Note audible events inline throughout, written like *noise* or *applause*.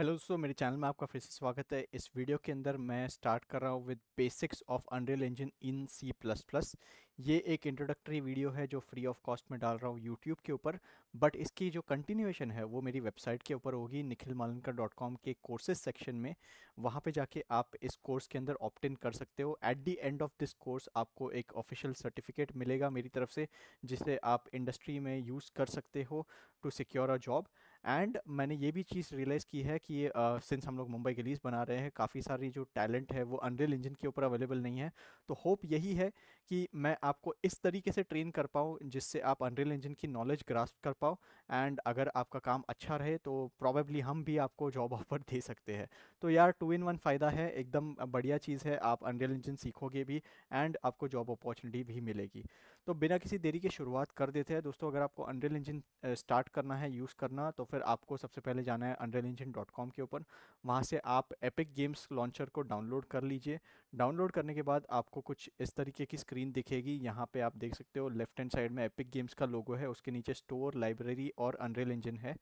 Hello दोस्तों मेरे channel में आपका फिर से स्वागत है इस वीडियो के अंदर मैं स्टार्ट कर रहा हूँ with basics of Unreal Engine in C plus plus ये एक इंट्रोडक्टरी वीडियो है जो फ्री ऑफ कॉस्ट में डाल रहा हूँ यूट्यूब के ऊपर बट इसकी जो कंटिन्यूएशन है वो मेरी वेबसाइट के ऊपर होगी निखिल मालनकर डॉट कॉम के कोर्सेज सेक्शन में वहाँ पर जाके आप इस कोर्स के अंदर ऑप्ट इन कर सकते हो at the end of this course आपको एक ऑफिशियल सर्टिफिकेट मिलेगा मेरी तरफ से जिसे आप इंडस्ट्री में यूज़ कर सकते हो to secure a job and मैंने ये भी चीज़ रियलाइज़ की है कि सिंस uh, हम लोग मुंबई के लीज बना रहे हैं काफ़ी सारी जो टैलेंट है वो अनरियल इंजन के ऊपर अवेलेबल नहीं है तो होप यही है कि मैं आपको इस तरीके से ट्रेन कर पाऊँ जिससे आप अनरियल इंजन की नॉलेज ग्रास्प कर पाओ एंड अगर आपका काम अच्छा रहे तो प्रॉबेबली हम भी आपको जॉब ऑफर दे सकते हैं तो यार टू इन वन फ़ायदा है एकदम बढ़िया चीज़ है आप अनरियल इंजन सीखोगे भी एंड आपको जॉब अपॉर्चुनिटी भी मिलेगी तो बिना किसी देरी के शुरुआत कर देते हैं दोस्तों अगर आपको अनरेल इंजन स्टार्ट करना है यूज़ करना तो फिर आपको सबसे पहले जाना है अनरेल इंजन डॉट कॉम के ऊपर वहाँ से आप एपिक गेम्स लॉन्चर को डाउनलोड कर लीजिए डाउनलोड करने के बाद आपको कुछ इस तरीके की स्क्रीन दिखेगी यहाँ पे आप देख सकते हो लेफ्ट हैंड साइड में एपिक गेम्स का लोगो है उसके नीचे स्टोर लाइब्रेरी और अनरेल इंजन है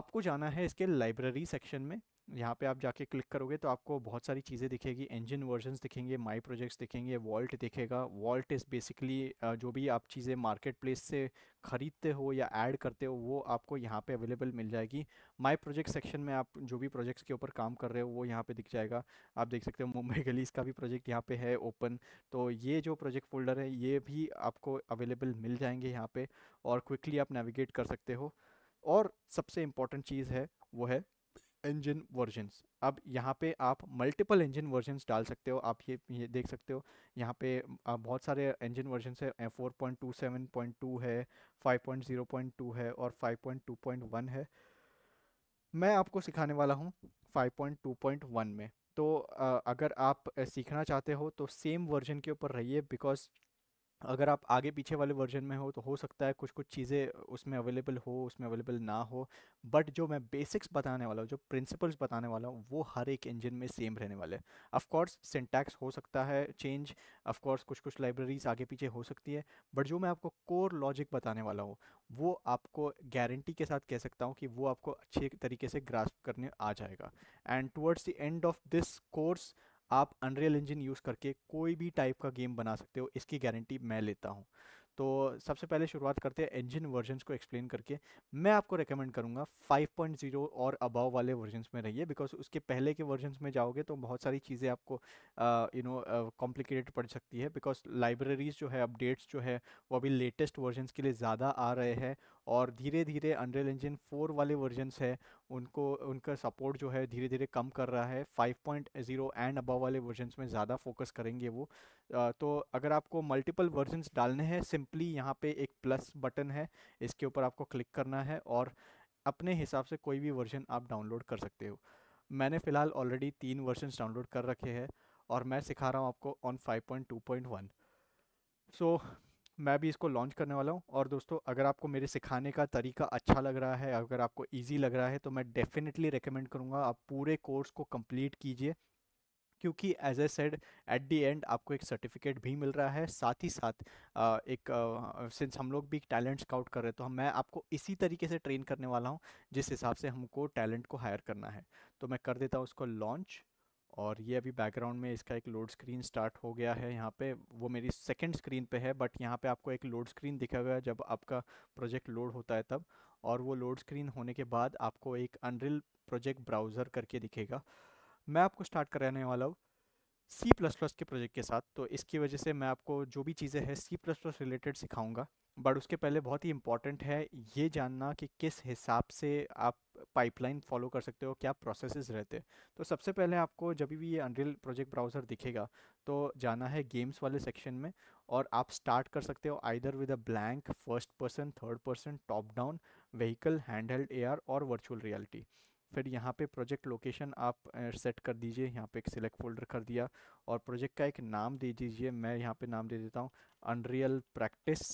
आपको जाना है इसके लाइब्रेरी सेक्शन में यहाँ पे आप जाके क्लिक करोगे तो आपको बहुत सारी चीज़ें दिखेगी इंजन वर्जनस दिखेंगे माई प्रोजेक्ट्स दिखेंगे वॉल्ट दिखेगा वॉल्ट इज़ बेसिकली जो भी आप चीज़ें मार्केट प्लेस से ख़रीदते हो या ऐड करते हो वो आपको यहाँ पे अवेलेबल मिल जाएगी माई प्रोजेक्ट सेक्शन में आप जो भी प्रोजेक्ट्स के ऊपर काम कर रहे हो वो यहाँ पर दिख जाएगा आप देख सकते हो मुंबई गलीस का भी प्रोजेक्ट यहाँ पर है ओपन तो ये जो प्रोजेक्ट फोल्डर है ये भी आपको अवेलेबल मिल जाएंगे यहाँ पर और क्विकली आप नेविगेट कर सकते हो और सबसे इम्पॉर्टेंट चीज़ है वो है इंजन वर्जन अब यहाँ पे आप मल्टीपल इंजन वर्जन डाल सकते हो आप ये ये देख सकते हो यहाँ पे बहुत सारे इंजन वर्जन है four point two seven point two है five point zero point two है और five point two point one है मैं आपको सिखाने वाला हूँ five point two point one में तो अगर आप सीखना चाहते हो तो सेम वर्जन के ऊपर रहिए बिकॉज अगर आप आगे पीछे वाले वर्जन में हो तो हो सकता है कुछ कुछ चीज़ें उसमें अवेलेबल हो उसमें अवेलेबल ना हो बट जो मैं बेसिक्स बताने वाला हूँ जो प्रिंसिपल्स बताने वाला हूँ वो हर एक इंजन में सेम रहने वाले ऑफ कोर्स सिंटैक्स हो सकता है चेंज कोर्स कुछ कुछ लाइब्रेरीज आगे पीछे हो सकती है बट जो मैं आपको कोर लॉजिक बताने वाला हूँ वो आपको गारंटी के साथ कह सकता हूँ कि वो आपको अच्छे तरीके से ग्रास्प करने आ जाएगा and towards the end of this course आप अनरियल इंजन यूज़ करके कोई भी टाइप का गेम बना सकते हो इसकी गारंटी मैं लेता हूँ तो सबसे पहले शुरुआत करते हैं इंजन वर्जन्स को एक्सप्लेन करके मैं आपको रिकमेंड करूँगा 5.0 और अबाव वाले वर्जन्स में रहिए बिकॉज उसके पहले के वर्जन्स में जाओगे तो बहुत सारी चीज़ें आपको यू नो कॉम्प्लिकेटेड पड़ सकती है बिकॉज लाइब्रेरीज़ जो है अपडेट्स जो है वो अभी लेटेस्ट वर्जन्स के लिए ज़्यादा आ रहे हैं और धीरे धीरे अनरेल इंजन फोर वाले वर्जनस है उनको उनका सपोर्ट जो है धीरे धीरे कम कर रहा है five point zero and above वाले वर्जनस में ज़्यादा फोकस करेंगे वो तो अगर आपको मल्टीपल वर्जनस डालने हैं सिंपली यहाँ पे एक प्लस बटन है इसके ऊपर आपको क्लिक करना है और अपने हिसाब से कोई भी वर्जन आप डाउनलोड कर सकते हो मैंने फ़िलहाल ऑलरेडी तीन वर्जनस डाउनलोड कर रखे हैं और मैं सिखा रहा हूँ आपको ऑन वन सो so, मैं भी इसको लॉन्च करने वाला हूँ और दोस्तों अगर आपको मेरे सिखाने का तरीका अच्छा लग रहा है अगर आपको ईजी लग रहा है तो मैं डेफिनेटली रिकमेंड करूँगा आप पूरे कोर्स को कम्प्लीट कीजिए क्योंकि as I said at the end आपको एक सर्टिफिकेट भी मिल रहा है साथ ही साथ एक सिंस हम लोग भी टैलेंट स्काउट कर रहे हैं तो मैं आपको इसी तरीके से ट्रेन करने वाला हूँ जिस हिसाब से हमको टैलेंट को हायर करना है तो मैं कर देता हूँ उसको लॉन्च और ये अभी बैकग्राउंड में इसका एक लोड स्क्रीन स्टार्ट हो गया है यहाँ पे वो मेरी सेकंड स्क्रीन पे है बट यहाँ पे आपको एक लोड स्क्रीन दिखा गया जब आपका प्रोजेक्ट लोड होता है तब और वो लोड स्क्रीन होने के बाद आपको एक अनरिल प्रोजेक्ट ब्राउज़र करके दिखेगा मैं आपको स्टार्ट कराने वाला हूँ सी प्लस प्लस के प्रोजेक्ट के साथ तो इसकी वजह से मैं आपको जो भी चीज़ें हैं सी प्लस प्लस रिलेटेड सिखाऊँगा बट उसके पहले बहुत ही इम्पॉर्टेंट है ये जानना कि किस हिसाब से आप पाइपलाइन फॉलो कर सकते हो क्या प्रोसेसेस रहते हैं तो सबसे पहले आपको जब भी ये अनरियल प्रोजेक्ट ब्राउज़र दिखेगा तो जाना है गेम्स वाले सेक्शन में और आप स्टार्ट कर सकते हो either with a blank first person third person top down vehicle handheld A R virtual reality फिर यहाँ पे प्रोजेक्ट लोकेशन आप सेट कर दीजिए यहाँ पे एक सिलेक्ट फोल्डर कर दिया और प्रोजेक्ट का एक नाम दे दीजिए मैं यहाँ पे नाम दे देता हूँ अनरियल प्रैक्टिस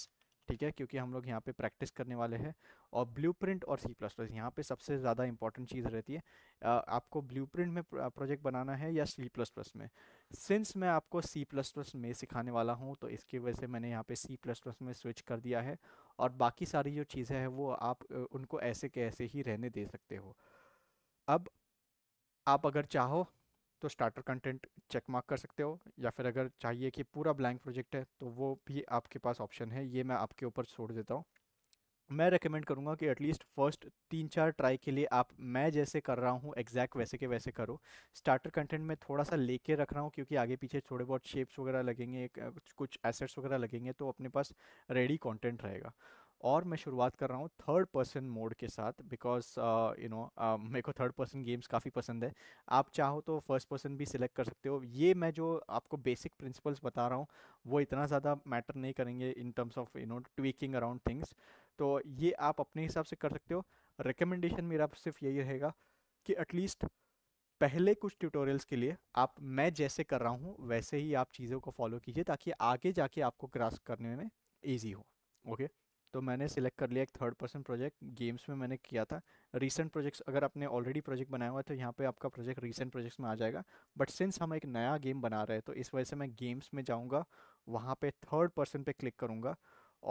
ठीक है क्योंकि हम लोग यहाँ पे प्रैक्टिस करने वाले हैं और ब्लूप्रिंट और सी प्लस प्लस यहाँ पर सबसे ज़्यादा इंपॉर्टेंट चीज़ रहती है आपको ब्लूप्रिंट में प्रोजेक्ट बनाना है या सी प्लस प्लस में सिंस मैं आपको सी प्लस प्लस में सिखाने वाला हूँ तो इसकी वजह से मैंने यहाँ पे सी प्लस प्लस में स्विच कर दिया है और बाकी सारी जो चीज़ें हैं वो आप उनको ऐसे के ऐसे ही रहने दे सकते हो अब आप अगर चाहो तो स्टार्टर कंटेंट चेक मार्क कर सकते हो या फिर अगर चाहिए कि पूरा ब्लैंक प्रोजेक्ट है तो वो भी आपके पास ऑप्शन है ये मैं आपके ऊपर छोड़ देता हूँ मैं रेकमेंड करूँगा कि एटलीस्ट फर्स्ट तीन चार ट्राई के लिए आप मैं जैसे कर रहा हूँ एग्जैक्ट वैसे के वैसे करो स्टार्टर कंटेंट में थोड़ा सा लेके रख रहा हूँ क्योंकि आगे पीछे थोड़े बहुत शेप्स वगैरह लगेंगे कुछ एसेट्स वगैरह लगेंगे तो अपने पास रेडी कॉन्टेंट रहेगा और मैं शुरुआत कर रहा हूँ थर्ड पर्सन मोड के साथ बिकॉज यू नो मेरे को थर्ड पर्सन गेम्स काफ़ी पसंद है आप चाहो तो फर्स्ट पर्सन भी सिलेक्ट कर सकते हो ये मैं जो आपको बेसिक प्रिंसिपल्स बता रहा हूँ वो इतना ज़्यादा मैटर नहीं करेंगे in terms of you know tweaking around things तो ये आप अपने हिसाब से कर सकते हो रिकमेंडेशन मेरा सिर्फ यही रहेगा कि एटलीस्ट पहले कुछ ट्यूटोरियल्स के लिए आप मैं जैसे कर रहा हूँ वैसे ही आप चीज़ों को फॉलो कीजिए ताकि आगे जाके आपको क्रास करने में ईजी हो ओके okay? तो मैंने सिलेक्ट कर लिया एक थर्ड पर्सन प्रोजेक्ट गेम्स में मैंने किया था रीसेंट प्रोजेक्ट्स अगर आपने ऑलरेडी प्रोजेक्ट बनाया हुआ है तो यहाँ पे आपका प्रोजेक्ट रीसेंट प्रोजेक्ट्स में आ जाएगा बट सिंस हम एक नया गेम बना रहे हैं तो इस वजह से मैं गेम्स में जाऊँगा वहाँ पर थर्ड पर्सन पर क्लिक करूँगा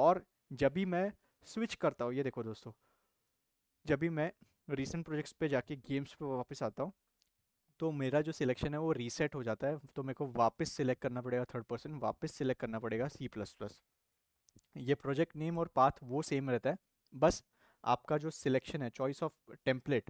और जब भी मैं स्विच करता हूँ ये देखो दोस्तों जब भी मैं रीसेंट प्रोजेक्ट्स पर जाके गेम्स पर वापस आता हूँ तो मेरा जो सिलेक्शन है वो रीसेट हो जाता है तो मेरे को वापस सिलेक्ट करना पड़ेगा थर्ड पर्सन वापस सिलेक्ट करना पड़ेगा सी प्लस प्लस ये प्रोजेक्ट नेम और पाथ वो सेम रहता है बस आपका जो सिलेक्शन है चॉइस ऑफ टेम्पलेट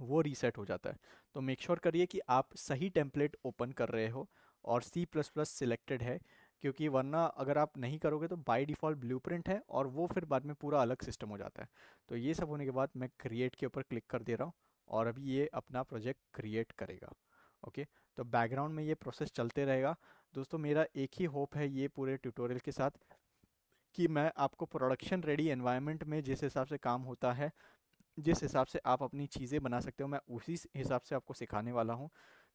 वो रीसेट हो जाता है तो मेक श्योर करिए कि आप सही टेम्पलेट ओपन कर रहे हो और C++ प्लस प्लस सिलेक्टेड है क्योंकि वरना अगर आप नहीं करोगे तो बाय डिफ़ॉल्ट ब्लूप्रिंट है और वो फिर बाद में पूरा अलग सिस्टम हो जाता है तो ये सब होने के बाद मैं क्रिएट के ऊपर क्लिक कर दे रहा हूँ और अभी ये अपना प्रोजेक्ट क्रिएट करेगा ओके तो बैकग्राउंड में ये प्रोसेस चलते रहेगा दोस्तों मेरा एक ही होप है ये पूरे ट्यूटोरियल के साथ कि मैं आपको प्रोडक्शन रेडी एनवायरनमेंट में जिस हिसाब से काम होता है जिस हिसाब से आप अपनी चीज़ें बना सकते हो मैं उसी हिसाब से आपको सिखाने वाला हूँ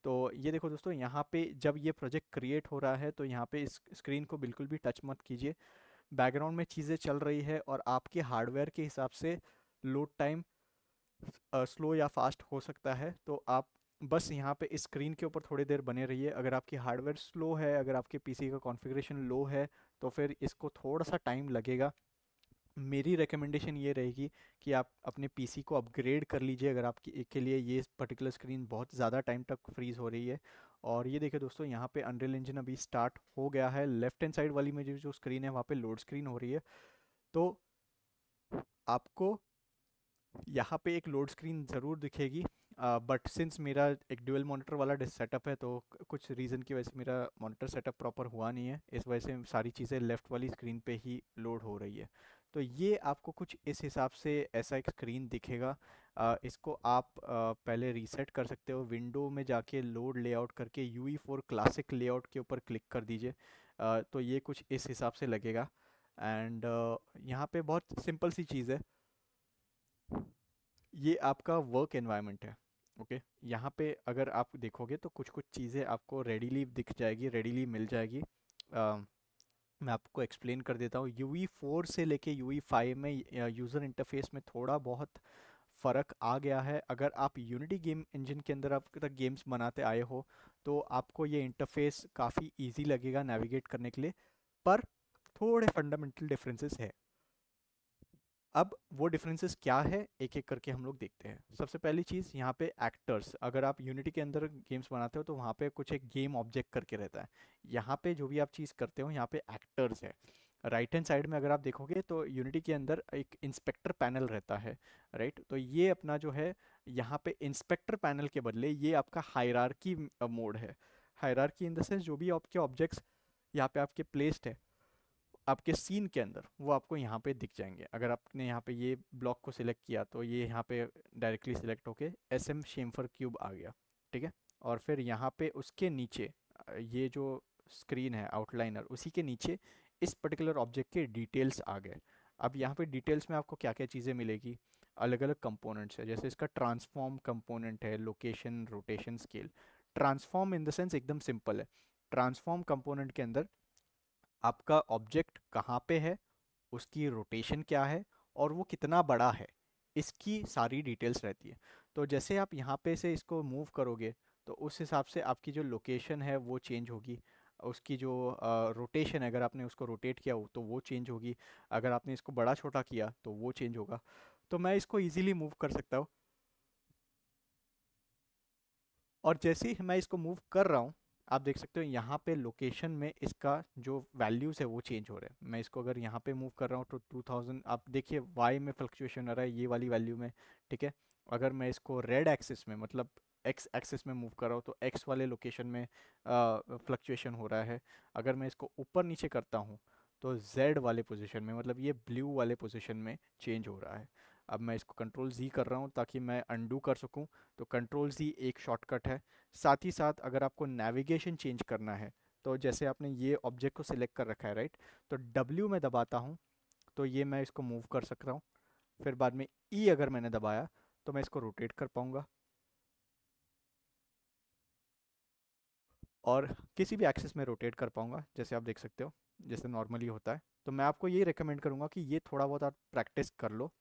तो ये देखो दोस्तों यहाँ पे जब ये प्रोजेक्ट क्रिएट हो रहा है तो यहाँ पे इस स्क्रीन को बिल्कुल भी टच मत कीजिए बैकग्राउंड में चीज़ें चल रही है और आपके हार्डवेयर के हिसाब से लोड टाइम स्लो या फास्ट हो सकता है तो आप बस यहाँ पे स्क्रीन के ऊपर थोड़ी देर बने रहिए अगर आपकी हार्डवेयर स्लो है अगर आपके पीसी का कॉन्फ़िगरेशन लो है तो फिर इसको थोड़ा सा टाइम लगेगा मेरी रिकमेंडेशन ये रहेगी कि आप अपने पीसी को अपग्रेड कर लीजिए अगर एक के लिए ये पर्टिकुलर स्क्रीन बहुत ज़्यादा टाइम तक फ्रीज़ हो रही है और ये देखिए दोस्तों यहाँ पे अनरियल इंजन अभी स्टार्ट हो गया है लेफ्ट हैंड साइड वाली में जो स्क्रीन है वहाँ पे लोड स्क्रीन हो रही है तो आपको यहाँ पे एक लोड स्क्रीन ज़रूर दिखेगी बट सिंस मेरा एक ड्यूअल मॉनिटर वाला सेटअप है तो कुछ रीज़न की वजह से मेरा मॉनिटर सेटअप प्रॉपर हुआ नहीं है इस वजह से सारी चीज़ें लेफ़्ट वाली स्क्रीन पे ही लोड हो रही है तो ये आपको कुछ इस हिसाब से ऐसा एक स्क्रीन दिखेगा आ, इसको आप आ, पहले रीसेट कर सकते हो विंडो में जाके लोड लेआउट करके U E four classic layout के ऊपर क्लिक कर दीजिए तो ये कुछ इस हिसाब से लगेगा एंड यहाँ पे बहुत सिंपल सी चीज़ है ये आपका वर्क एनवायरनमेंट है ओके okay? यहाँ पे अगर आप देखोगे तो कुछ कुछ चीज़ें आपको रेडीली दिख जाएगी रेडीली मिल जाएगी आ, मैं आपको एक्सप्लेन कर देता हूँ यू फोर e से लेके यू फाइव e में यूज़र इंटरफेस में थोड़ा बहुत फ़र्क आ गया है अगर आप यूनिटी गेम इंजन के अंदर आप तक गेम्स बनाते आए हो तो आपको ये इंटरफेस काफ़ी ईजी लगेगा नेविगेट करने के लिए पर थोड़े फंडामेंटल डिफरेंसेस है अब वो डिफरेंसेस क्या है एक एक करके हम लोग देखते हैं सबसे पहली चीज़ यहाँ पे एक्टर्स अगर आप यूनिटी के अंदर गेम्स बनाते हो तो वहाँ पे कुछ एक गेम ऑब्जेक्ट करके रहता है यहाँ पे जो भी आप चीज़ करते हो यहाँ पे एक्टर्स है राइट हैंड साइड में अगर आप देखोगे तो यूनिटी के अंदर एक इंस्पेक्टर पैनल रहता है राइट तो ये अपना जो है यहाँ पे इंस्पेक्टर पैनल के बदले ये आपका हायरार मोड है हायरार इन द सेंस जो भी आपके ऑब्जेक्ट्स यहाँ पे आपके प्लेस्ड है आपके सीन के अंदर वो आपको यहाँ पे दिख जाएंगे अगर आपने यहाँ पे ये ब्लॉक को सिलेक्ट किया तो ये यहाँ पे डायरेक्टली सिलेक्ट होके एस एम शेम्फर क्यूब आ गया ठीक है और फिर यहाँ पे उसके नीचे ये जो स्क्रीन है आउटलाइनर उसी के नीचे इस पर्टिकुलर ऑब्जेक्ट के डिटेल्स आ गए अब यहाँ पे डिटेल्स में आपको क्या क्या चीज़ें मिलेगी अलग अलग कंपोनेंट्स है जैसे इसका ट्रांसफॉर्म कंपोनेंट है location rotation scale transform in the sense एकदम सिंपल है ट्रांसफॉर्म कंपोनेंट के अंदर आपका ऑब्जेक्ट कहाँ पे है उसकी रोटेशन क्या है और वो कितना बड़ा है इसकी सारी डिटेल्स रहती है तो जैसे आप यहाँ पे से इसको मूव करोगे तो उस हिसाब से आपकी जो लोकेशन है वो चेंज होगी उसकी जो रोटेशन अगर आपने उसको रोटेट किया हो तो वो चेंज होगी अगर आपने इसको बड़ा छोटा किया तो वो चेंज होगा तो मैं इसको इजीली मूव कर सकता हूँ और जैसे ही मैं इसको मूव कर रहा हूँ आप देख सकते हो यहाँ पे लोकेशन में इसका जो वैल्यूज़ है वो चेंज हो रहा है मैं इसको अगर यहाँ पे मूव कर रहा हूँ तो 2000 आप देखिए वाई में फ्लक्चुएशन आ रहा है ये वाली वैल्यू में ठीक है अगर मैं इसको रेड एक्सिस में मतलब एक्स एक्सिस में मूव कर रहा हूँ तो एक्स वाले लोकेशन में फ्लक्चुएशन हो रहा है अगर मैं इसको ऊपर नीचे करता हूँ तो जेड वाले पोजिशन में मतलब ये ब्लू वाले पोजिशन में चेंज हो रहा है अब मैं इसको कंट्रोल जी कर रहा हूँ ताकि मैं अंडू कर सकूँ तो कंट्रोल जी एक शॉर्टकट है साथ ही साथ अगर आपको नेविगेशन चेंज करना है तो जैसे आपने ये ऑब्जेक्ट को सिलेक्ट कर रखा है राइट तो डब्ल्यू में दबाता हूँ तो ये मैं इसको मूव कर सक रहा हूँ फिर बाद में ई e अगर मैंने दबाया तो मैं इसको रोटेट कर पाऊँगा और किसी भी एक्सेस में रोटेट कर पाऊँगा जैसे आप देख सकते हो जैसे नॉर्मली होता है तो मैं आपको ये रिकमेंड करूँगा कि ये थोड़ा बहुत आप प्रैक्टिस कर लो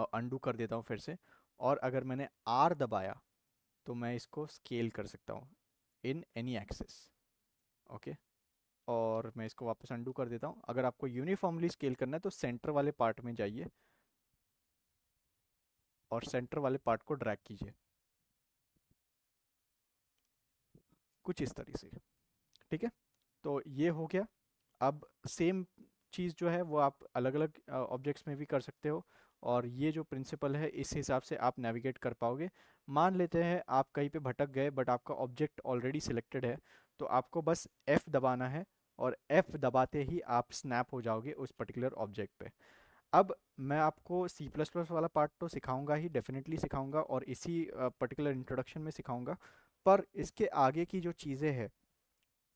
अंडू कर देता हूँ फिर से और अगर मैंने आर दबाया तो मैं इसको स्केल कर सकता हूँ इन एनी एक्सेस ओके और मैं इसको वापस अंडू कर देता हूँ अगर आपको यूनिफॉर्मली स्केल करना है तो सेंटर वाले पार्ट में जाइए और सेंटर वाले पार्ट को ड्रैग कीजिए कुछ इस तरीके से ठीक है तो ये हो गया अब सेम चीज़ जो है वो आप अलग अलग ऑब्जेक्ट्स में भी कर सकते हो और ये जो प्रिंसिपल है इस हिसाब से आप नेविगेट कर पाओगे मान लेते हैं आप कहीं पे भटक गए बट आपका ऑब्जेक्ट ऑलरेडी सिलेक्टेड है तो आपको बस एफ़ दबाना है और एफ़ दबाते ही आप स्नैप हो जाओगे उस पर्टिकुलर ऑब्जेक्ट पे अब मैं आपको सी प्लस प्लस वाला पार्ट तो सिखाऊंगा ही डेफिनेटली सिखाऊंगा और इसी पर्टिकुलर इंट्रोडक्शन में सिखाऊंगा पर इसके आगे की जो चीज़ें हैं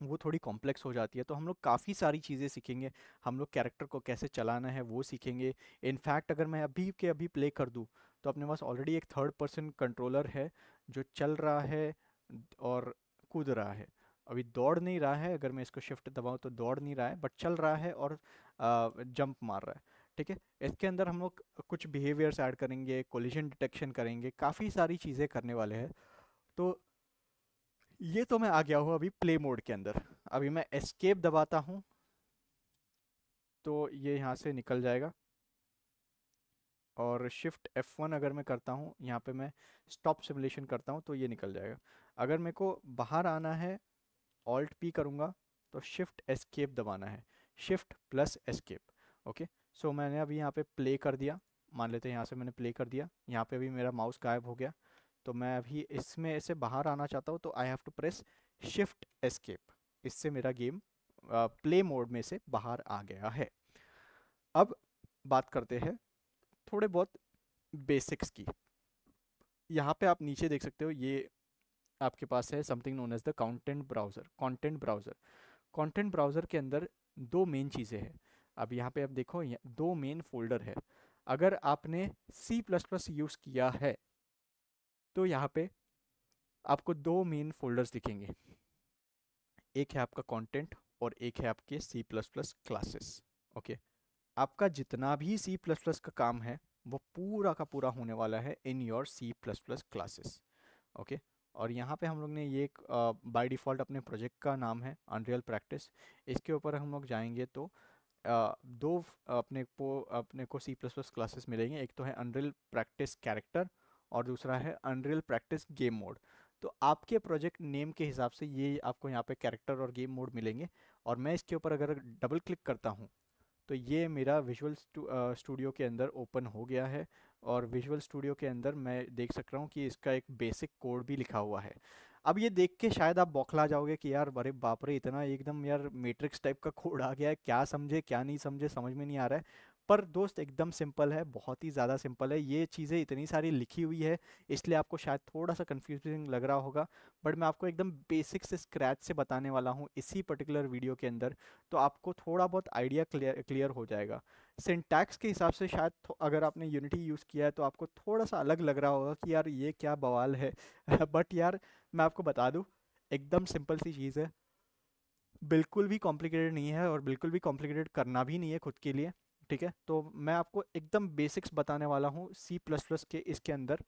वो थोड़ी कॉम्प्लेक्स हो जाती है तो हम लोग काफ़ी सारी चीज़ें सीखेंगे हम लोग कैरेक्टर को कैसे चलाना है वो सीखेंगे इनफैक्ट अगर मैं अभी के अभी प्ले कर दूँ तो अपने पास ऑलरेडी एक थर्ड पर्सन कंट्रोलर है जो चल रहा है और कूद रहा है अभी दौड़ नहीं रहा है अगर मैं इसको शिफ्ट दबाऊँ तो दौड़ नहीं रहा है बट चल रहा है और जंप मार रहा है ठीक है इसके अंदर हम लोग कुछ बिहेवियर्स ऐड करेंगे कोलिजन डिटेक्शन करेंगे काफ़ी सारी चीज़ें करने वाले हैं तो ये तो मैं आ गया हूँ अभी प्ले मोड के अंदर अभी मैं एस्केप दबाता हूँ तो ये यहाँ से निकल जाएगा और शिफ्ट F1 अगर मैं करता हूँ यहाँ पे मैं स्टॉप सिमुलेशन करता हूँ तो ये निकल जाएगा अगर मेरे को बाहर आना है ऑल्ट पी करूँगा तो शिफ्ट एस्केप दबाना है shift plus escape okay so मैंने अभी यहाँ पे प्ले कर दिया मान लेते हैं यहाँ से मैंने प्ले कर दिया यहाँ पे अभी मेरा माउस गायब हो गया तो मैं अभी इसमें से बाहर आना चाहता हूँ तो I have to press shift escape इससे मेरा गेम प्ले मोड में से बाहर आ गया है अब बात करते हैं थोड़े बहुत बेसिक्स की यहाँ पे आप नीचे देख सकते हो ये आपके पास है something known as the content browser content browser content browser के अंदर दो मेन चीज़ें हैं अब यहाँ पे आप देखो दो मेन फोल्डर है अगर आपने C++ यूज़ किया है तो यहाँ पे आपको दो मेन फोल्डर्स दिखेंगे एक है आपका कंटेंट और एक है आपके C plus plus classes okay आपका जितना भी सी प्लस प्लस का काम है वो पूरा का पूरा होने वाला है in your C plus plus classes okay और यहाँ पे हम लोग ने ये बाय डिफ़ॉल्ट अपने प्रोजेक्ट का नाम है अनरियल प्रैक्टिस इसके ऊपर हम लोग जाएंगे तो uh, दो अपने को अपने को सी प्लस प्लस क्लासेस मिलेंगे एक तो है अनरियल प्रैक्टिस कैरेक्टर और दूसरा है अनरियल प्रैक्टिस गेम मोड तो आपके प्रोजेक्ट नेम के हिसाब से ये आपको यहाँ पे कैरेक्टर और गेम मोड मिलेंगे और मैं इसके ऊपर अगर डबल क्लिक करता हूँ तो ये मेरा विजुअल स्टूडियो के अंदर ओपन हो गया है और विजुअल स्टूडियो के अंदर मैं देख सक रहा हूँ कि इसका एक बेसिक कोड भी लिखा हुआ है अब ये देख के शायद आप बौखला जाओगे कि यार अरे बाप रे इतना एकदम यार मैट्रिक्स टाइप का कोड आ गया है क्या समझे क्या नहीं समझे समझ में नहीं आ रहा है पर दोस्त एकदम सिंपल है बहुत ही ज़्यादा सिंपल है ये चीज़ें इतनी सारी लिखी हुई है इसलिए आपको शायद थोड़ा सा कन्फ्यूजिंग लग रहा होगा बट मैं आपको एकदम बेसिक से स्क्रैच से बताने वाला हूँ इसी पर्टिकुलर वीडियो के अंदर तो आपको थोड़ा बहुत आइडिया क्लियर क्लियर हो जाएगा सिंटैक्स के हिसाब से शायद अगर आपने यूनिटी यूज़ किया है तो आपको थोड़ा सा अलग लग रहा होगा कि यार ये क्या बवाल है *laughs* बट यार मैं आपको बता दूँ एकदम सिंपल सी चीज़ है बिल्कुल भी कॉम्प्लिकेटेड नहीं है और बिल्कुल भी कॉम्प्लिकेटेड करना भी नहीं है खुद के लिए ठीक है तो मैं आपको एकदम बेसिक्स बताने वाला हूँ सी प्लस प्लस के इसके अंदर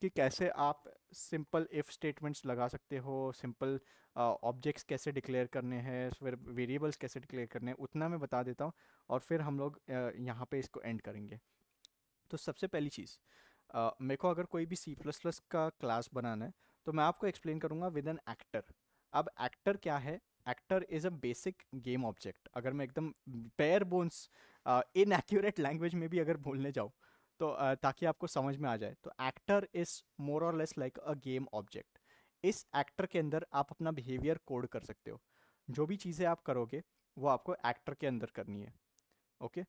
कि कैसे आप सिंपल इफ़ स्टेटमेंट्स लगा सकते हो सिंपल ऑब्जेक्ट्स कैसे डिक्लेयर करने हैं फिर वेरिएबल्स कैसे डिक्लेयर करने हैं उतना मैं बता देता हूँ और फिर हम लोग यहाँ पे इसको एंड करेंगे तो सबसे पहली चीज़ मेरे को अगर कोई भी सी प्लस प्लस का क्लास बनाना है तो मैं आपको एक्सप्लेन करूँगा विद एन एक्टर अब एक्टर क्या है actor is a basic game object अगर मैं एकदम पैर बोन्स इन एक्यूरेट लैंग्वेज में भी अगर बोलने जाओ तो uh, ताकि आपको समझ में आ जाए तो actor is more or less like a game object इस एक्टर के अंदर आप अपना बिहेवियर कोड कर सकते हो जो भी चीज़ें आप करोगे वो आपको एक्टर के अंदर करनी है ओके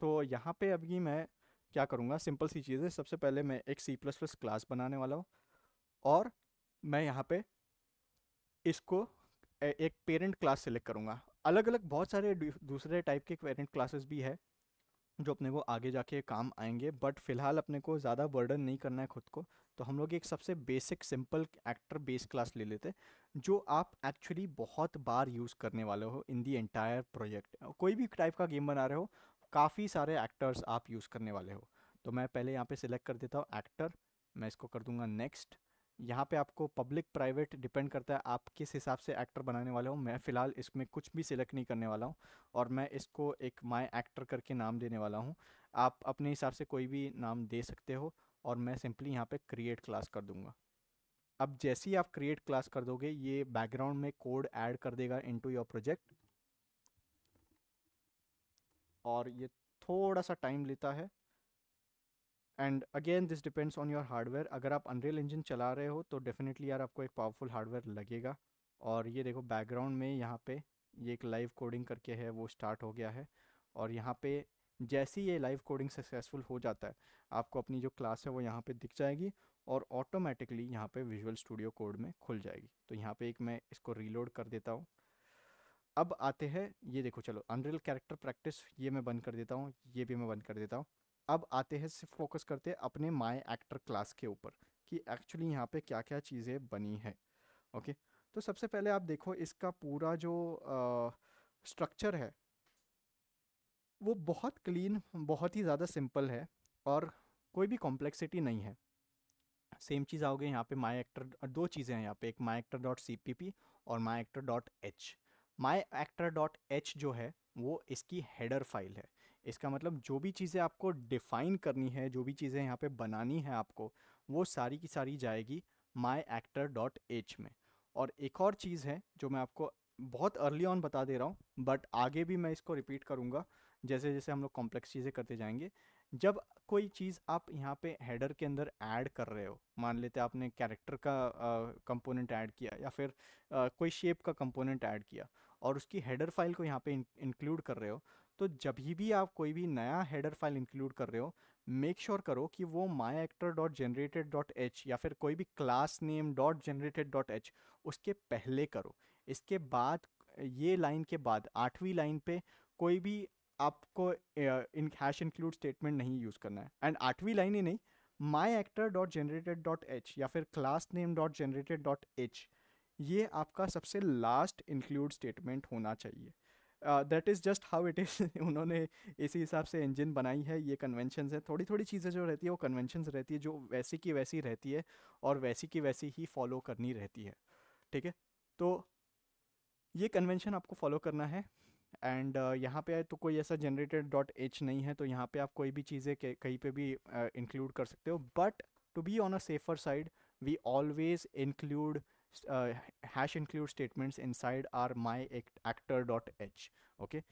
तो यहाँ पे अभी मैं क्या करूँगा सिंपल सी चीज़ है सबसे पहले मैं एक सी प्लस प्लस क्लास बनाने वाला हूँ और मैं यहाँ पे इसको एक पेरेंट क्लास सेलेक्ट करूँगा अलग अलग बहुत सारे दूसरे टाइप के पेरेंट क्लासेस भी है जो अपने को आगे जाके काम आएंगे बट फिलहाल अपने को ज़्यादा वर्डन नहीं करना है खुद को तो हम लोग एक सबसे basic simple actor base class ले लेते जो आप एक्चुअली बहुत बार यूज़ करने वाले हो इन दी एंटायर प्रोजेक्ट कोई भी टाइप का गेम बना रहे हो काफ़ी सारे एक्टर्स आप यूज़ करने वाले हो तो मैं पहले यहाँ पे सिलेक्ट कर देता हूँ एक्टर मैं इसको कर दूँगा नेक्स्ट यहाँ पे आपको पब्लिक प्राइवेट डिपेंड करता है आप किस हिसाब से एक्टर बनाने वाले हो मैं फ़िलहाल इसमें कुछ भी सिलेक्ट नहीं करने वाला हूँ और मैं इसको एक माय एक्टर करके नाम देने वाला हूँ आप अपने हिसाब से कोई भी नाम दे सकते हो और मैं सिंपली यहाँ पे क्रिएट क्लास कर दूँगा अब जैसे ही आप क्रिएट क्लास कर दोगे ये बैकग्राउंड में कोड ऐड कर देगा इन योर प्रोजेक्ट और ये थोड़ा सा टाइम लेता है and again this depends on your hardware अगर आप अनरियल इंजन चला रहे हो तो डेफिनेटली यार आपको एक पावरफुल हार्डवेयर लगेगा और ये देखो बैकग्राउंड में यहाँ पे ये एक लाइव कोडिंग करके है वो स्टार्ट हो गया है और यहाँ पे जैसे ही ये लाइव कोडिंग सक्सेसफुल हो जाता है आपको अपनी जो क्लास है वो यहाँ पे दिख जाएगी और ऑटोमेटिकली यहाँ पे विजुअल स्टूडियो कोड में खुल जाएगी तो यहाँ पे एक मैं इसको रीलोड कर देता हूँ अब आते हैं ये देखो चलो अनरियल कैरेक्टर प्रैक्टिस ये मैं बंद कर देता हूँ ये भी मैं बंद कर देता हूँ अब आते हैं सिर्फ फोकस करते हैं अपने माय एक्टर क्लास के ऊपर कि एक्चुअली यहाँ पे क्या क्या चीज़ें बनी है ओके तो सबसे पहले आप देखो इसका पूरा जो स्ट्रक्चर है वो बहुत क्लीन बहुत ही ज़्यादा सिंपल है और कोई भी कॉम्प्लेक्सिटी नहीं है सेम चीज़ आओगे यहाँ पे माई एक्टर दो चीज़ें हैं यहाँ पे एक my actor dot C P P और my actor dot H my actor dot H जो है वो इसकी हेडर फाइल है इसका मतलब जो भी चीज़ें आपको डिफ़ाइन करनी है जो भी चीज़ें यहाँ पे बनानी है आपको वो सारी की सारी जाएगी माई एक्टर डॉट एच में और एक और चीज़ है जो मैं आपको बहुत अर्ली ऑन बता दे रहा हूँ बट आगे भी मैं इसको रिपीट करूँगा जैसे जैसे हम लोग कॉम्प्लेक्स चीज़ें करते जाएंगे जब कोई चीज़ आप यहाँ पे हेडर के अंदर ऐड कर रहे हो मान लेते आपने कैरेक्टर का कंपोनेंट ऐड किया या फिर आ, कोई शेप का कंपोनेंट ऐड किया और उसकी हेडर फाइल को यहाँ पे इंक्लूड कर रहे हो तो जब भी आप कोई भी नया हेडर फाइल इंक्लूड कर रहे हो मेक श्योर करो कि वो my actor dot generated dot H या फिर कोई भी class name dot generated dot H उसके पहले करो इसके बाद ये लाइन के बाद आठवीं लाइन पे कोई भी आपको इन हैश इंक्लूड स्टेटमेंट नहीं यूज़ करना है एंड आठवीं लाइन ही नहीं my actor dot generated dot H या फिर class name dot generated dot H ये आपका सबसे लास्ट इंक्लूड स्टेटमेंट होना चाहिए that is just how it is उन्होंने इसी हिसाब से इंजन बनाई है ये कन्वेंशन है थोड़ी थोड़ी चीज़ें जो रहती है वो कन्वेंशन रहती है जो वैसी की वैसी रहती है और वैसी की वैसी ही फॉलो करनी रहती है ठीक है तो ये कन्वेंशन आपको फॉलो करना है एंड uh, यहाँ पे तो कोई ऐसा जनरेटेड डॉट एच नहीं है तो यहाँ पे आप कोई भी चीज़ें कहीं पे भी इंक्लूड uh, कर सकते हो but to be on a safer side we always include uh, hash include statements inside our my actor dot H okay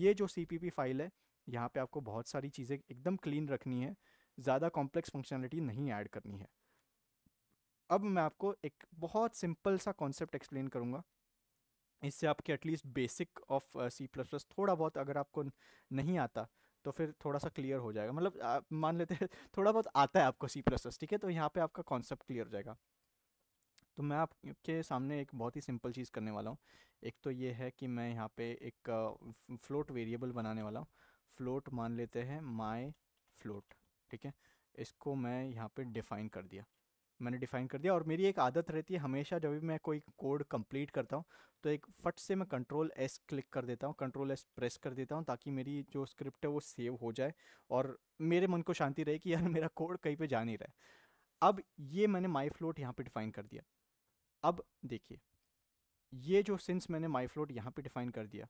ये जो cpp फाइल है यहाँ पे आपको बहुत सारी चीज़ें एकदम क्लीन रखनी है ज़्यादा कॉम्प्लेक्स फंक्शनलिटी नहीं ऐड करनी है अब मैं आपको एक बहुत सिंपल सा कॉन्सेप्ट एक्सप्लेन करूँगा इससे आपके at least basic of C plus plus थोड़ा बहुत अगर आपको नहीं आता तो फिर थोड़ा सा क्लियर हो जाएगा मतलब मान लेते हैं थोड़ा बहुत आता है आपको सी प्लस प्लस ठीक है तो यहाँ पे आपका कॉन्सेप्ट क्लियर हो जाएगा तो मैं आपके सामने एक बहुत ही सिंपल चीज़ करने वाला हूँ एक तो ये है कि मैं यहाँ पे एक फ्लोट वेरिएबल बनाने वाला हूँ फ्लोट मान लेते हैं माई फ्लोट ठीक है इसको मैं यहाँ पे डिफ़ाइन कर दिया मैंने डिफ़ाइन कर दिया और मेरी एक आदत रहती है हमेशा जब भी मैं कोई कोड कंप्लीट करता हूँ तो एक फट से मैं कंट्रोल एस क्लिक कर देता हूँ कंट्रोल एस प्रेस कर देता हूँ ताकि मेरी जो स्क्रिप्ट है वो सेव हो जाए और मेरे मन को शांति रहे कि यार मेरा कोड कहीं पर जा नहीं रहा है अब ये मैंने माई फ्लोट यहाँ पर डिफ़ाइन कर दिया अब देखिए ये जो सिंस मैंने माई फ्लोट यहाँ पे डिफाइन कर दिया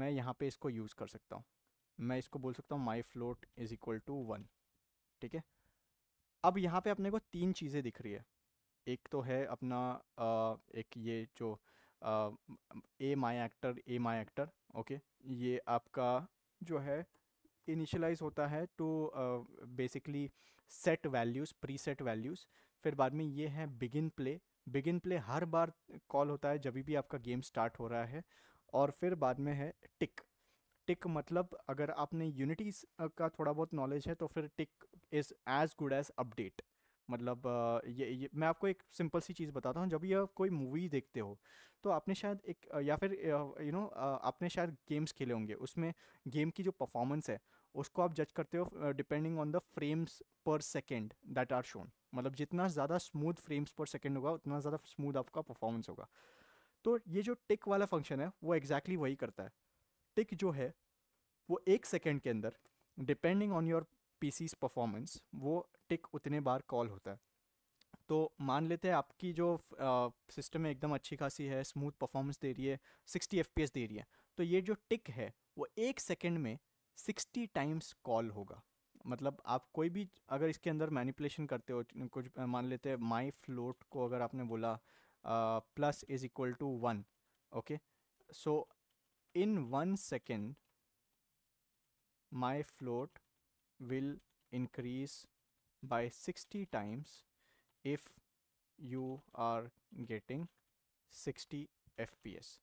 मैं यहाँ पे इसको यूज़ कर सकता हूँ मैं इसको बोल सकता हूँ my float is equal to one ठीक है अब यहाँ पे अपने को तीन चीज़ें दिख रही है एक तो है अपना आ, एक ये जो A my actor A my actor okay ये आपका जो है इनिशलाइज होता है to basically set values preset values फिर बाद में ये है बिगिन प्ले बिगिन प्ले हर बार कॉल होता है जब भी आपका गेम स्टार्ट हो रहा है और फिर बाद में है टिक टिक मतलब अगर आपने यूनिटी का थोड़ा बहुत नॉलेज है तो फिर tick is as good as update मतलब ये, ये मैं आपको एक सिंपल सी चीज़ बताता हूँ जब भी आप कोई मूवी देखते हो तो आपने शायद एक या फिर यू नो आपने शायद गेम्स खेले होंगे उसमें गेम की जो परफॉर्मेंस है उसको आप जज करते हो depending on the frames per second that are shown मतलब जितना ज़्यादा स्मूथ फ्रेम्स पर सेकेंड होगा उतना ज़्यादा स्मूथ आपका परफॉर्मेंस होगा तो ये जो टिक वाला फंक्शन है वो एग्जैक्टली exactly वही करता है टिक जो है वो एक सेकेंड के अंदर depending on your P performance वो टिक उतने बार कॉल होता है तो मान लेते हैं आपकी जो सिस्टम में एकदम अच्छी खासी है स्मूथ परफॉर्मेंस दे रही है सिक्सटी एफ दे रही है तो ये जो टिक है वो एक सेकेंड में सिक्सटी टाइम्स कॉल होगा मतलब आप कोई भी अगर इसके अंदर मैनिपुलेशन करते हो कुछ मान लेते हैं माई फ्लोट को अगर आपने बोला plus is equal to one okay so in one second my float will increase by sixty times if you are getting sixty F P S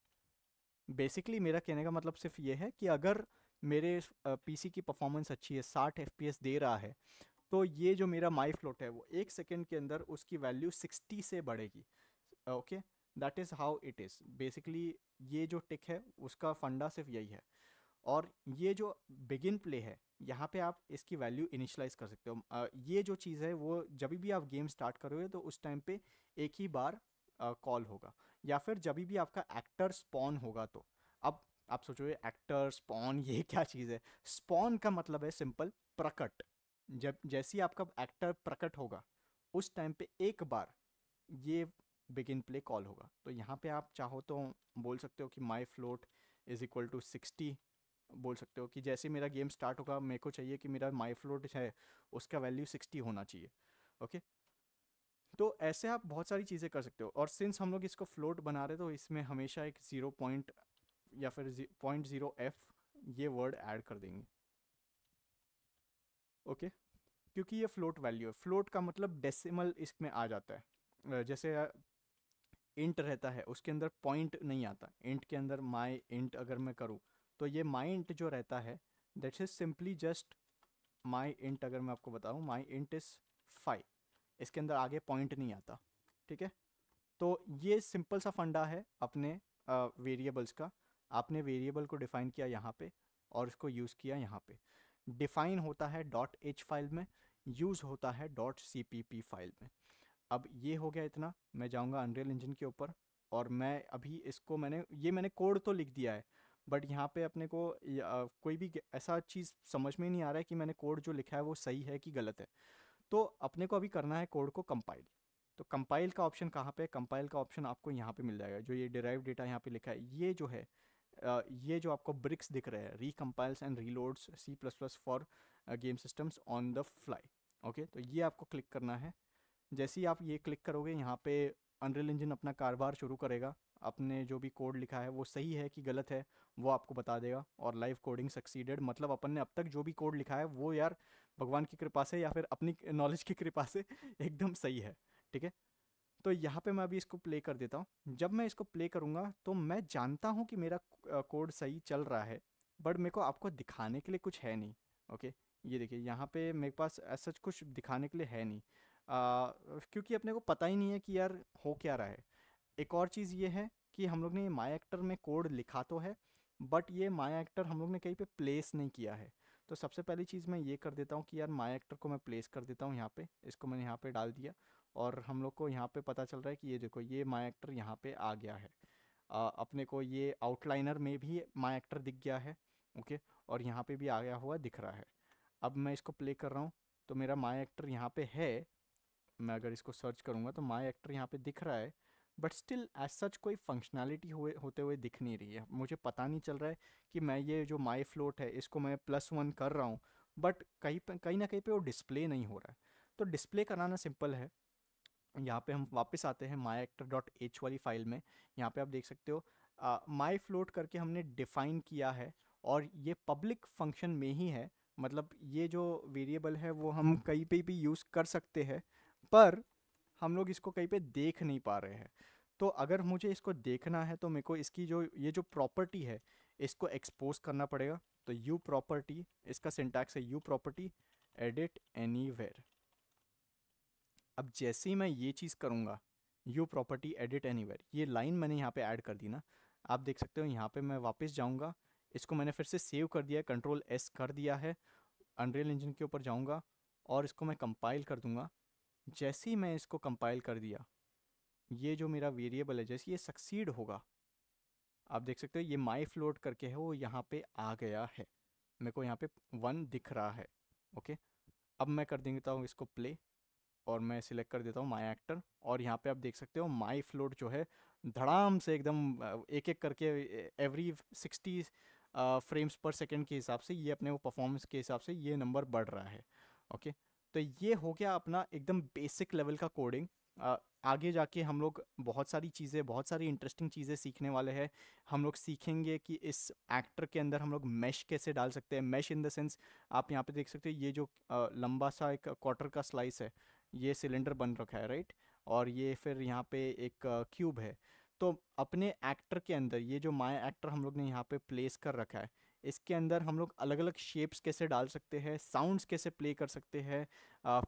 basically मेरा कहने का मतलब सिर्फ ये है कि अगर मेरे पीसी की परफॉर्मेंस अच्छी है साठ एफ दे रहा है तो ये जो मेरा माई फ्लोट है वो एक सेकेंड के अंदर उसकी वैल्यू सिक्सटी से बढ़ेगी okay that is how it is basically ये जो टिक है उसका फंडा सिर्फ यही है और ये जो बिगिन प्ले है यहाँ पे आप इसकी वैल्यू इनिशलाइज कर सकते हो ये जो चीज़ है वो जब भी आप गेम स्टार्ट करोगे तो उस टाइम पे एक ही बार कॉल होगा या फिर जब भी आपका एक्टर स्पॉन होगा तो अब आप सोचो ये एक्टर स्पॉन *laughs* ये क्या चीज़ है स्पॉन का मतलब है सिंपल प्रकट जब जैसे ही आपका एक्टर प्रकट होगा उस टाइम पे एक बार ये बिगिन प्ले कॉल होगा तो यहाँ पे आप चाहो तो बोल सकते हो कि my float is equal to sixty बोल सकते हो कि जैसे मेरा गेम स्टार्ट होगा मेरे को चाहिए कि मेरा माई फ्लोट है उसका वैल्यू सिक्सटी होना चाहिए ओके तो ऐसे आप बहुत सारी चीज़ें कर सकते हो और सिंस हम लोग इसको फ्लोट बना रहे तो इसमें हमेशा एक ज़ीरो पॉइंट या फिर पॉइंट ज़ीरो एफ ये वर्ड ऐड कर देंगे ओके क्योंकि ये फ्लोट वैल्यू है फ्लोट का मतलब डेसिमल इसमें आ जाता है जैसे इंट रहता है उसके अंदर पॉइंट नहीं आता इंट के अंदर माई इंट अगर मैं करूँ तो ये माई इंट जो रहता है that's is simply just my int अगर मैं आपको बताऊँ माई इंट इज़ फाइव इसके अंदर आगे पॉइंट नहीं आता ठीक है तो ये सिंपल सा फंडा है अपने वेरिएबल्स का आपने वेरिएबल को डिफाइन किया यहाँ पे और इसको यूज़ किया यहाँ पे डिफाइन होता है डॉट एच फाइल में यूज़ होता है dot C P P file में अब ये हो गया इतना मैं जाऊँगा अनरियल इंजन के ऊपर और मैं अभी इसको मैंने ये मैंने कोड तो लिख दिया है बट यहाँ पे अपने को आ, कोई भी ऐसा चीज़ समझ में नहीं आ रहा है कि मैंने कोड जो लिखा है वो सही है कि गलत है तो अपने को अभी करना है कोड को कंपाइल तो कंपाइल का ऑप्शन कहाँ पे कंपाइल का ऑप्शन आपको यहाँ पे मिल जाएगा जो ये डिराइव डेटा यहाँ पे लिखा है ये जो है ये जो आपको ब्रिक्स दिख रहे हैं recompiles and reloads C plus plus for game systems on the fly okay तो ये आपको क्लिक करना है जैसे ही आप ये क्लिक करोगे यहाँ पे अनरियल इंजन अपना कारोबार शुरू करेगा अपने जो भी कोड लिखा है वो सही है कि गलत है वो आपको बता देगा और लाइव कोडिंग सक्सीडेड मतलब अपन ने अब तक जो भी कोड लिखा है वो यार भगवान की कृपा से या फिर अपनी नॉलेज की कृपा से *laughs* एकदम सही है ठीक है तो यहाँ पे मैं अभी इसको प्ले कर देता हूँ जब मैं इसको प्ले करूँगा तो मैं जानता हूँ कि मेरा कोड सही चल रहा है बट मेरे को आपको दिखाने के लिए कुछ है नहीं ओके ये देखिए यहाँ पे मेरे पास ऐसा कुछ दिखाने के लिए है नहीं आ, क्योंकि अपने को पता ही नहीं है कि यार हो क्या रहा है एक और चीज़ ये है कि हम लोग ने माई एक्टर में कोड लिखा तो है बट ये माया एक्टर हम लोग ने कहीं पर प्लेस नहीं किया है तो सबसे पहली चीज़ मैं ये कर देता हूँ कि यार माया एक्टर को मैं प्लेस कर देता हूँ यहाँ पे इसको मैंने यहाँ पे डाल दिया और हम लोग को यहाँ पे पता चल रहा है कि ये देखो ये माई एक्टर यहाँ पे आ गया है आ, अपने को ये आउटलाइनर में भी माई एक्टर दिख गया है ओके और यहाँ पे भी आ गया हुआ दिख रहा है अब मैं इसको प्ले कर रहा हूँ तो मेरा माई एक्टर यहाँ पे है मैं अगर इसको सर्च करूँगा तो माई एक्टर यहाँ पे दिख रहा है बट स्टिल एज सच कोई फंक्शनैलिटी हुए होते हुए दिख नहीं रही है मुझे पता नहीं चल रहा है कि मैं ये जो माई फ्लोट है इसको मैं प्लस वन कर रहा हूँ बट कहीं पर कहीं ना कहीं पे वो डिस्प्ले नहीं हो रहा है तो डिस्प्ले कराना सिंपल है यहाँ पे हम वापस आते हैं माई एक्टर डॉट एच वाली फाइल में यहाँ पे आप देख सकते हो माई फ्लोट करके हमने डिफाइन किया है और ये पब्लिक फंक्शन में ही है मतलब ये जो वेरिएबल है वो हम कहीं पे भी यूज़ कर सकते हैं पर हम लोग इसको कहीं पे देख नहीं पा रहे हैं तो अगर मुझे इसको देखना है तो मेरे को इसकी जो ये जो प्रॉपर्टी है इसको एक्सपोज करना पड़ेगा तो यू प्रॉपर्टी इसका सिंटैक्स है U property edit anywhere अब जैसे ही मैं ये चीज़ करूँगा यू प्रॉपर्टी एडिट एनी ये लाइन मैंने यहाँ पे ऐड कर दी ना आप देख सकते हो यहाँ पे मैं वापस जाऊँगा इसको मैंने फिर से सेव कर दिया कंट्रोल एस कर दिया है अनरियल इंजन के ऊपर जाऊँगा और इसको मैं कंपाइल कर दूँगा जैसे ही मैं इसको कंपाइल कर दिया ये जो मेरा वेरिएबल है जैसे ये सक्सीड होगा आप देख सकते हो ये माई फ्लोट करके है वो यहाँ पर आ गया है मेरे को यहाँ पर वन दिख रहा है ओके अब मैं कर देता हूँ इसको प्ले और मैं सिलेक्ट कर देता हूँ माई एक्टर और यहाँ पे आप देख सकते हो माई फ्लोट जो है धड़ाम से एकदम एक एक करके every sixty frames per second के हिसाब से ये अपने वो परफॉर्मेंस के हिसाब से ये नंबर बढ़ रहा है ओके तो ये हो गया अपना एकदम बेसिक लेवल का कोडिंग आगे जाके हम लोग बहुत सारी चीज़ें बहुत सारी इंटरेस्टिंग चीज़ें सीखने वाले हैं हम लोग सीखेंगे कि इस एक्टर के अंदर हम लोग मैश कैसे डाल सकते हैं मैश इन द सेंस आप यहाँ पे देख सकते हो ये जो लंबा सा एक क्वार्टर का स्लाइस है ये सिलेंडर बन रखा है राइट और ये फिर यहाँ पे एक क्यूब है तो अपने एक्टर के अंदर ये जो माय एक्टर हम लोग ने यहाँ पे प्लेस कर रखा है इसके अंदर हम लोग अलग अलग शेप्स कैसे डाल सकते हैं साउंड्स कैसे प्ले कर सकते हैं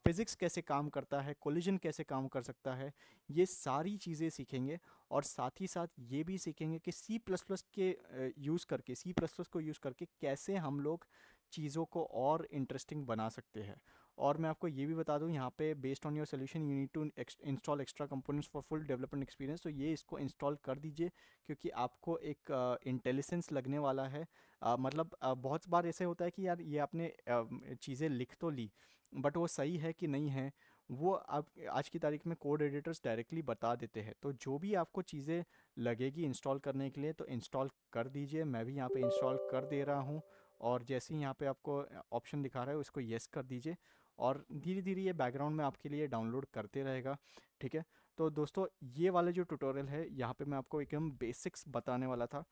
फिज़िक्स कैसे काम करता है कोलिजन कैसे काम कर सकता है ये सारी चीज़ें सीखेंगे और साथ ही साथ ये भी सीखेंगे कि सी प्लस प्लस के यूज़ करके सी प्लस प्लस को यूज़ करके कैसे हम लोग चीज़ों को और इंटरेस्टिंग बना सकते हैं और मैं आपको ये भी बता दूँ यहाँ पे based on your solution you need to install extra components for full development experience तो ये इसको इंस्टॉल कर दीजिए क्योंकि आपको एक इंटेलिजेंस uh, लगने वाला है uh, मतलब uh, बहुत बार ऐसे होता है कि यार ये आपने uh, चीज़ें लिख तो ली बट वो सही है कि नहीं है वो आप आज की तारीख में कोड एडिटर्स डायरेक्टली बता देते हैं तो जो भी आपको चीज़ें लगेगी इंस्टॉल करने के लिए तो इंस्टॉल कर दीजिए मैं भी यहाँ पे इंस्टॉल कर दे रहा हूँ और जैसे ही यहाँ पे आपको ऑप्शन दिखा रहा है उसको येस कर दीजिए और धीरे धीरे ये बैकग्राउंड में आपके लिए डाउनलोड करते रहेगा ठीक है तो दोस्तों ये वाला जो ट्यूटोरियल है यहाँ पे मैं आपको एकदम बेसिक्स बताने वाला था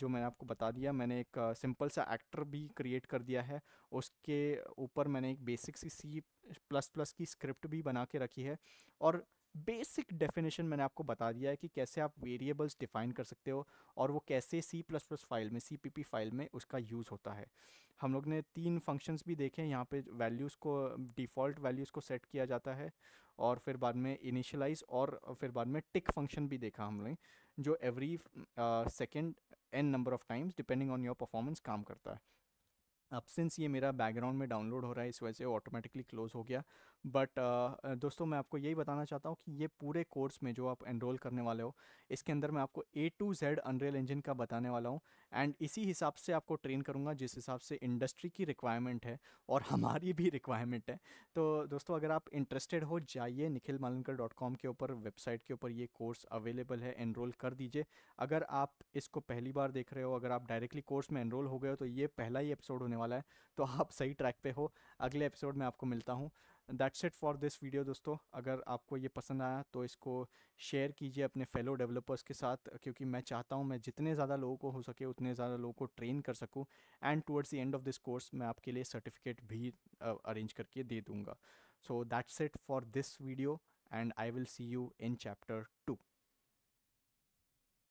जो मैंने आपको बता दिया मैंने एक सिंपल सा एक्टर भी क्रिएट कर दिया है उसके ऊपर मैंने एक basic C C plus plus की स्क्रिप्ट भी बना के रखी है और बेसिक डेफिनेशन मैंने आपको बता दिया है कि कैसे आप वेरिएबल्स डिफाइन कर सकते हो और वो कैसे सी प्लस प्लस फाइल में सी पी पी फाइल में उसका यूज़ होता है हम लोग ने तीन फंक्शंस भी देखे हैं यहाँ पे वैल्यूज़ को डिफ़ॉल्ट वैल्यूज़ को सेट किया जाता है और फिर बाद में इनिशलाइज और फिर बाद में टिक फंक्शन भी देखा हम लोग जो every second N number of times depending on your performance काम करता है अब सिंस ये मेरा बैकग्राउंड में डाउनलोड हो रहा है इस वजह से ऑटोमेटिकली क्लोज़ हो गया बट दोस्तों मैं आपको यही बताना चाहता हूँ कि ये पूरे कोर्स में जो आप एनरोल करने वाले हो इसके अंदर मैं आपको A to Z Unreal engine का बताने वाला हूँ एंड इसी हिसाब से आपको ट्रेन करूँगा जिस हिसाब से इंडस्ट्री की रिक्वायरमेंट है और हमारी भी रिक्वायरमेंट है तो दोस्तों अगर आप इंटरेस्टेड हो जाइए निखिल मालनकर डॉट कॉम के ऊपर वेबसाइट के ऊपर ये कोर्स अवेलेबल है एनरोल कर दीजिए अगर आप इसको पहली बार देख रहे हो अगर आप डायरेक्टली कोर्स में एनरोल हो गए हो तो ये पहला ही एपिसोड होने वाला है तो आप सही ट्रैक पर हो अगले एपिसोड में आपको मिलता हूँ that's it for this video दोस्तों अगर आपको ये पसंद आया तो इसको शेयर कीजिए अपने फेलो डेवलपर्स के साथ क्योंकि मैं चाहता हूँ मैं जितने ज़्यादा लोगों को हो सके उतने ज़्यादा लोगों को ट्रेन कर सकूँ and towards the end of this course मैं आपके लिए सर्टिफिकेट भी अरेंज करके दे दूँगा so that's it for this video and I will see you in chapter to